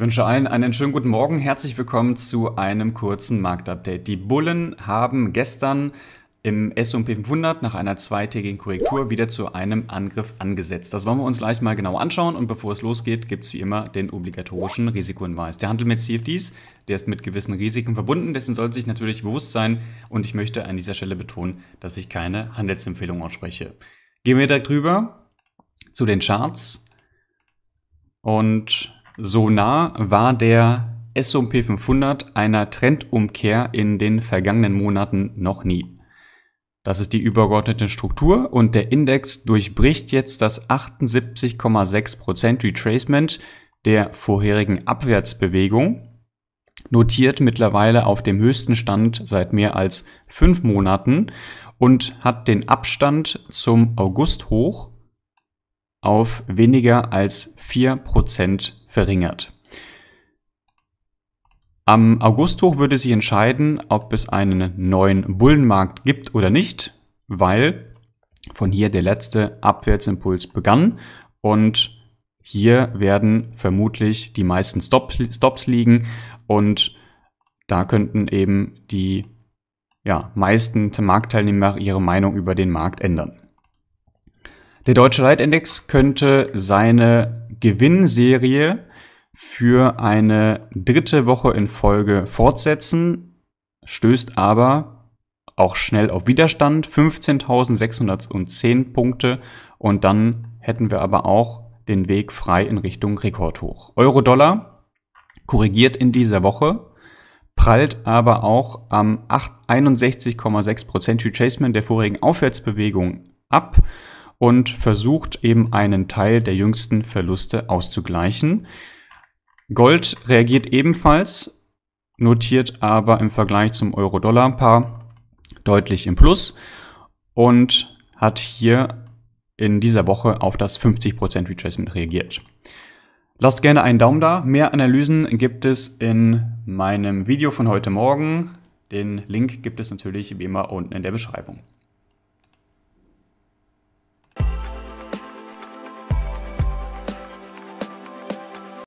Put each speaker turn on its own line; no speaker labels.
Ich wünsche allen einen schönen guten Morgen. Herzlich willkommen zu einem kurzen Marktupdate. Die Bullen haben gestern im S&P 500 nach einer zweitägigen Korrektur wieder zu einem Angriff angesetzt. Das wollen wir uns gleich mal genau anschauen und bevor es losgeht, gibt es wie immer den obligatorischen Risikohinweis. Der Handel mit CFDs, der ist mit gewissen Risiken verbunden, dessen sollte sich natürlich bewusst sein und ich möchte an dieser Stelle betonen, dass ich keine Handelsempfehlung ausspreche. Gehen wir direkt rüber zu den Charts und so nah war der S&P 500 einer Trendumkehr in den vergangenen Monaten noch nie. Das ist die übergeordnete Struktur und der Index durchbricht jetzt das 78,6% Retracement der vorherigen Abwärtsbewegung, notiert mittlerweile auf dem höchsten Stand seit mehr als fünf Monaten und hat den Abstand zum August hoch auf weniger als 4% verringert. Am Augusthoch würde sich entscheiden, ob es einen neuen Bullenmarkt gibt oder nicht, weil von hier der letzte Abwärtsimpuls begann und hier werden vermutlich die meisten Stop Stops liegen und da könnten eben die ja, meisten Marktteilnehmer ihre Meinung über den Markt ändern. Der Deutsche Leitindex könnte seine Gewinnserie für eine dritte Woche in Folge fortsetzen, stößt aber auch schnell auf Widerstand, 15.610 Punkte und dann hätten wir aber auch den Weg frei in Richtung Rekordhoch. Euro-Dollar korrigiert in dieser Woche, prallt aber auch am 61,6% Retracement der vorigen Aufwärtsbewegung ab und versucht eben einen Teil der jüngsten Verluste auszugleichen. Gold reagiert ebenfalls, notiert aber im Vergleich zum Euro-Dollar-Paar deutlich im Plus und hat hier in dieser Woche auf das 50% Retracement reagiert. Lasst gerne einen Daumen da. Mehr Analysen gibt es in meinem Video von heute Morgen. Den Link gibt es natürlich wie immer unten in der Beschreibung.